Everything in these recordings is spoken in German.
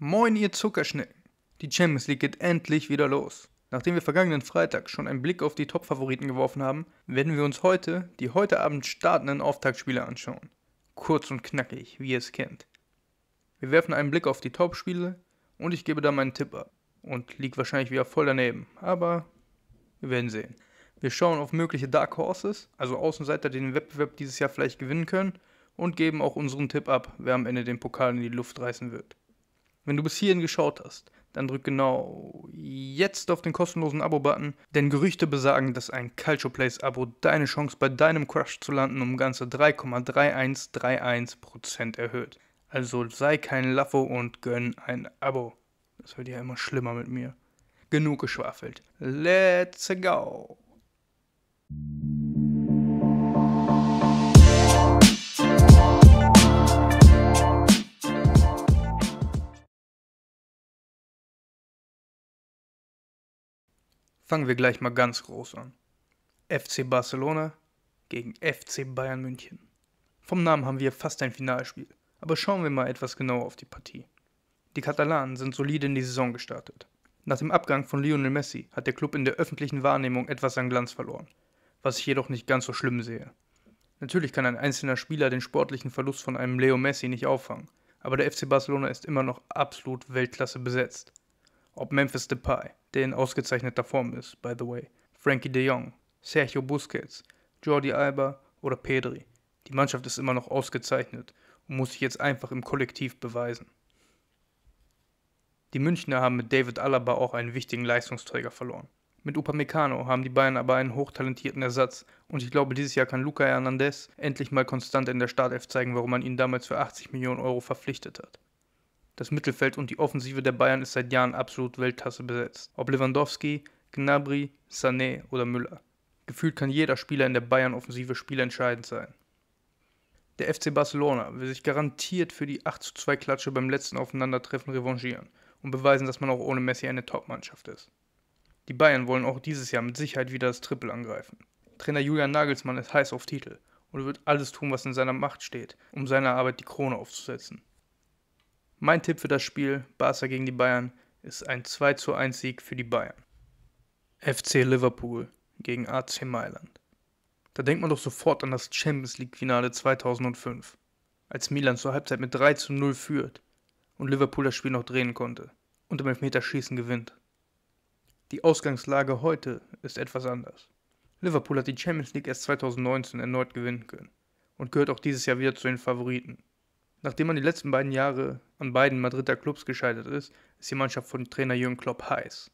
Moin ihr Zuckerschnecken! Die Champions League geht endlich wieder los. Nachdem wir vergangenen Freitag schon einen Blick auf die Top-Favoriten geworfen haben, werden wir uns heute die heute Abend startenden Auftaktspiele anschauen. Kurz und knackig, wie ihr es kennt. Wir werfen einen Blick auf die Top-Spiele und ich gebe da meinen Tipp ab. Und liegt wahrscheinlich wieder voll daneben, aber wir werden sehen. Wir schauen auf mögliche Dark Horses, also Außenseiter, die den Wettbewerb dieses Jahr vielleicht gewinnen können, und geben auch unseren Tipp ab, wer am Ende den Pokal in die Luft reißen wird. Wenn du bis hierhin geschaut hast, dann drück genau jetzt auf den kostenlosen Abo-Button, denn Gerüchte besagen, dass ein Calcio Plays Abo deine Chance bei deinem Crush zu landen um ganze 3,3131% erhöht. Also sei kein Laffo und gönn ein Abo. Das wird ja immer schlimmer mit mir. Genug geschwafelt. Let's go! Fangen wir gleich mal ganz groß an. FC Barcelona gegen FC Bayern München. Vom Namen haben wir fast ein Finalspiel, aber schauen wir mal etwas genauer auf die Partie. Die Katalanen sind solide in die Saison gestartet. Nach dem Abgang von Lionel Messi hat der Club in der öffentlichen Wahrnehmung etwas an Glanz verloren, was ich jedoch nicht ganz so schlimm sehe. Natürlich kann ein einzelner Spieler den sportlichen Verlust von einem Leo Messi nicht auffangen, aber der FC Barcelona ist immer noch absolut Weltklasse besetzt ob Memphis Depay, der in ausgezeichneter Form ist, by the way, Frankie de Jong, Sergio Busquets, Jordi Alba oder Pedri. Die Mannschaft ist immer noch ausgezeichnet und muss sich jetzt einfach im Kollektiv beweisen. Die Münchner haben mit David Alaba auch einen wichtigen Leistungsträger verloren. Mit Upamecano haben die Bayern aber einen hochtalentierten Ersatz und ich glaube, dieses Jahr kann Luca Hernandez endlich mal konstant in der Startelf zeigen, warum man ihn damals für 80 Millionen Euro verpflichtet hat. Das Mittelfeld und die Offensive der Bayern ist seit Jahren absolut Weltklasse besetzt. Ob Lewandowski, Gnabry, Sané oder Müller. Gefühlt kann jeder Spieler in der Bayern-Offensive spielentscheidend sein. Der FC Barcelona will sich garantiert für die 82 Klatsche beim letzten Aufeinandertreffen revanchieren und beweisen, dass man auch ohne Messi eine Top-Mannschaft ist. Die Bayern wollen auch dieses Jahr mit Sicherheit wieder das Triple angreifen. Trainer Julian Nagelsmann ist heiß auf Titel und wird alles tun, was in seiner Macht steht, um seiner Arbeit die Krone aufzusetzen. Mein Tipp für das Spiel Barca gegen die Bayern ist ein 2 zu 1 Sieg für die Bayern. FC Liverpool gegen AC Mailand. Da denkt man doch sofort an das Champions League-Finale 2005, als Milan zur Halbzeit mit 3 zu 0 führt und Liverpool das Spiel noch drehen konnte und im Elfmeterschießen gewinnt. Die Ausgangslage heute ist etwas anders. Liverpool hat die Champions League erst 2019 erneut gewinnen können und gehört auch dieses Jahr wieder zu den Favoriten. Nachdem man die letzten beiden Jahre an beiden Madrider Clubs gescheitert ist, ist die Mannschaft von Trainer Jürgen Klopp heiß.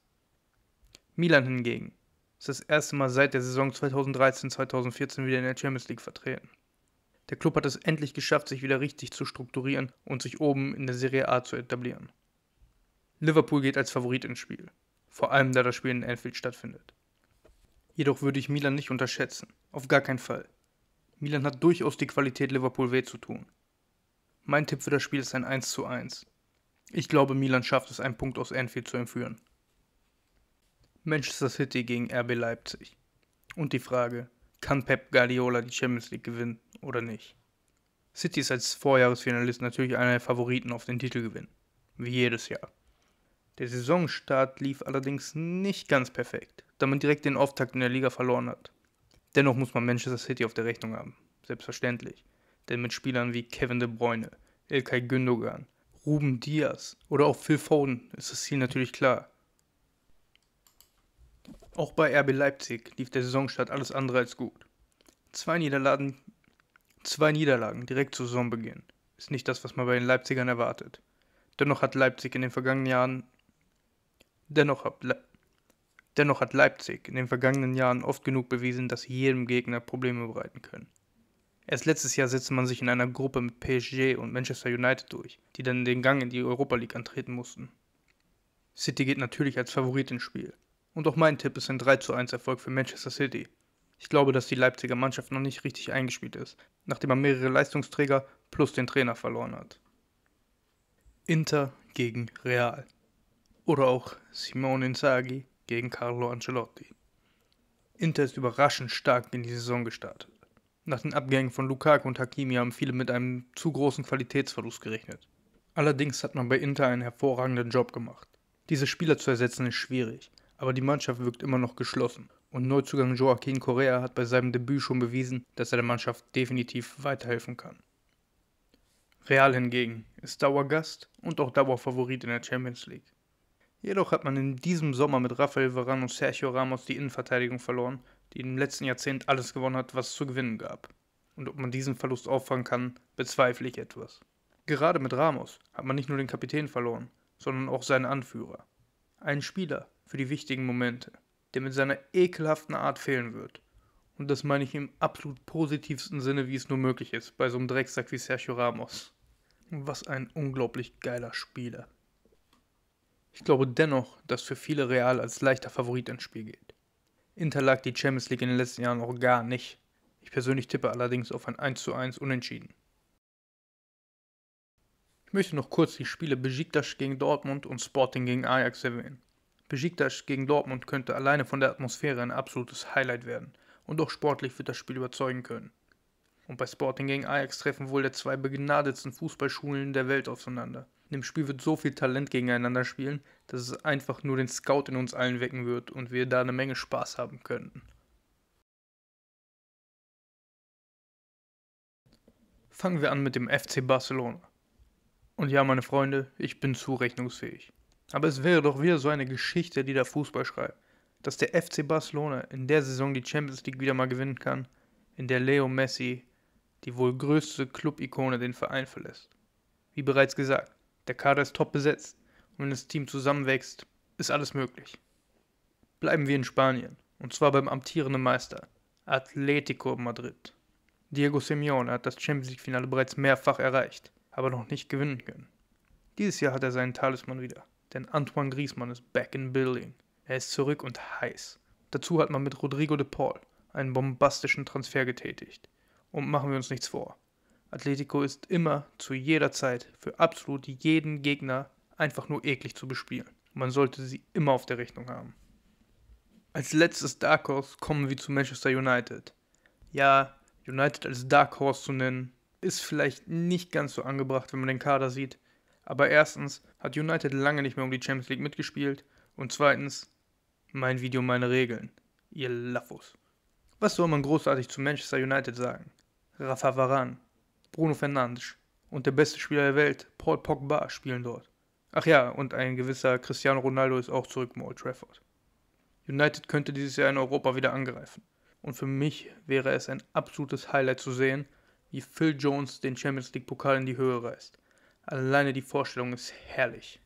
Milan hingegen ist das erste Mal seit der Saison 2013-2014 wieder in der Champions League vertreten. Der Club hat es endlich geschafft, sich wieder richtig zu strukturieren und sich oben in der Serie A zu etablieren. Liverpool geht als Favorit ins Spiel, vor allem da das Spiel in Anfield stattfindet. Jedoch würde ich Milan nicht unterschätzen, auf gar keinen Fall. Milan hat durchaus die Qualität, Liverpool weh zu tun. Mein Tipp für das Spiel ist ein 1:1. Ich glaube, Milan schafft es, einen Punkt aus Anfield zu entführen. Manchester City gegen RB Leipzig. Und die Frage, kann Pep Guardiola die Champions League gewinnen oder nicht? City ist als Vorjahresfinalist natürlich einer der Favoriten auf den Titelgewinn. Wie jedes Jahr. Der Saisonstart lief allerdings nicht ganz perfekt, da man direkt den Auftakt in der Liga verloren hat. Dennoch muss man Manchester City auf der Rechnung haben. Selbstverständlich denn mit Spielern wie Kevin De Bruyne, Ilkay Gündogan, Ruben Diaz oder auch Phil Foden ist das Ziel natürlich klar. Auch bei RB Leipzig lief der Saisonstart alles andere als gut. Zwei Niederlagen, zwei Niederlagen direkt zu Saisonbeginn ist nicht das, was man bei den Leipzigern erwartet. Dennoch hat Leipzig in den vergangenen Jahren dennoch hat, Le dennoch hat Leipzig in den vergangenen Jahren oft genug bewiesen, dass sie jedem Gegner Probleme bereiten können. Erst letztes Jahr setzte man sich in einer Gruppe mit PSG und Manchester United durch, die dann den Gang in die Europa League antreten mussten. City geht natürlich als Favorit ins Spiel. Und auch mein Tipp ist ein 3 zu 1 Erfolg für Manchester City. Ich glaube, dass die Leipziger Mannschaft noch nicht richtig eingespielt ist, nachdem man mehrere Leistungsträger plus den Trainer verloren hat. Inter gegen Real. Oder auch Simone Inzaghi gegen Carlo Ancelotti. Inter ist überraschend stark in die Saison gestartet. Nach den Abgängen von Lukaku und Hakimi haben viele mit einem zu großen Qualitätsverlust gerechnet. Allerdings hat man bei Inter einen hervorragenden Job gemacht. Diese Spieler zu ersetzen ist schwierig, aber die Mannschaft wirkt immer noch geschlossen. Und Neuzugang Joaquin Correa hat bei seinem Debüt schon bewiesen, dass er der Mannschaft definitiv weiterhelfen kann. Real hingegen ist Dauergast und auch Dauerfavorit in der Champions League. Jedoch hat man in diesem Sommer mit Rafael Varane und Sergio Ramos die Innenverteidigung verloren die im letzten Jahrzehnt alles gewonnen hat, was es zu gewinnen gab. Und ob man diesen Verlust auffangen kann, bezweifle ich etwas. Gerade mit Ramos hat man nicht nur den Kapitän verloren, sondern auch seinen Anführer. Einen Spieler für die wichtigen Momente, der mit seiner ekelhaften Art fehlen wird. Und das meine ich im absolut positivsten Sinne, wie es nur möglich ist, bei so einem Drecksack wie Sergio Ramos. Was ein unglaublich geiler Spieler. Ich glaube dennoch, dass für viele Real als leichter Favorit ins Spiel geht. Interlag die Champions League in den letzten Jahren auch gar nicht. Ich persönlich tippe allerdings auf ein 1:1 Unentschieden. Ich möchte noch kurz die Spiele Besiktas gegen Dortmund und Sporting gegen Ajax erwähnen. Besiktas gegen Dortmund könnte alleine von der Atmosphäre ein absolutes Highlight werden und auch sportlich wird das Spiel überzeugen können. Und bei Sporting gegen Ajax treffen wohl der zwei begnadetsten Fußballschulen der Welt aufeinander. In dem Spiel wird so viel Talent gegeneinander spielen, dass es einfach nur den Scout in uns allen wecken wird und wir da eine Menge Spaß haben könnten. Fangen wir an mit dem FC Barcelona. Und ja, meine Freunde, ich bin zurechnungsfähig. Aber es wäre doch wieder so eine Geschichte, die der Fußball schreibt, dass der FC Barcelona in der Saison die Champions League wieder mal gewinnen kann, in der Leo Messi, die wohl größte Club-Ikone, den Verein verlässt. Wie bereits gesagt, der Kader ist top besetzt und wenn das Team zusammenwächst, ist alles möglich. Bleiben wir in Spanien und zwar beim amtierenden Meister, Atletico Madrid. Diego Simeone hat das Champions League-Finale bereits mehrfach erreicht, aber noch nicht gewinnen können. Dieses Jahr hat er seinen Talisman wieder, denn Antoine Griezmann ist back in building. Er ist zurück und heiß. Dazu hat man mit Rodrigo de Paul einen bombastischen Transfer getätigt. Und machen wir uns nichts vor, Atletico ist immer, zu jeder Zeit, für absolut jeden Gegner einfach nur eklig zu bespielen. Man sollte sie immer auf der Rechnung haben. Als letztes Dark Horse kommen wir zu Manchester United. Ja, United als Dark Horse zu nennen, ist vielleicht nicht ganz so angebracht, wenn man den Kader sieht. Aber erstens hat United lange nicht mehr um die Champions League mitgespielt. Und zweitens, mein Video, meine Regeln. Ihr Laffos. Was soll man großartig zu Manchester United sagen? Rafa Varan, Bruno Fernandes und der beste Spieler der Welt, Paul Pogba, spielen dort. Ach ja, und ein gewisser Cristiano Ronaldo ist auch zurück im Old Trafford. United könnte dieses Jahr in Europa wieder angreifen. Und für mich wäre es ein absolutes Highlight zu sehen, wie Phil Jones den Champions League Pokal in die Höhe reißt. Alleine die Vorstellung ist herrlich.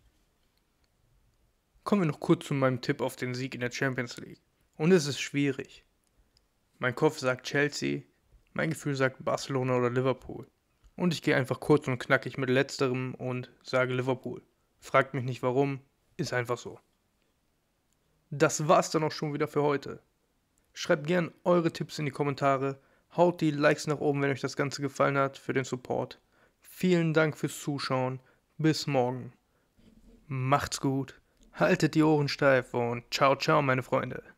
Kommen wir noch kurz zu meinem Tipp auf den Sieg in der Champions League. Und es ist schwierig. Mein Kopf sagt Chelsea, mein Gefühl sagt Barcelona oder Liverpool. Und ich gehe einfach kurz und knackig mit letzterem und sage Liverpool. Fragt mich nicht warum, ist einfach so. Das war's dann auch schon wieder für heute. Schreibt gern eure Tipps in die Kommentare, haut die Likes nach oben, wenn euch das Ganze gefallen hat, für den Support. Vielen Dank fürs Zuschauen, bis morgen. Macht's gut, haltet die Ohren steif und ciao, ciao, meine Freunde.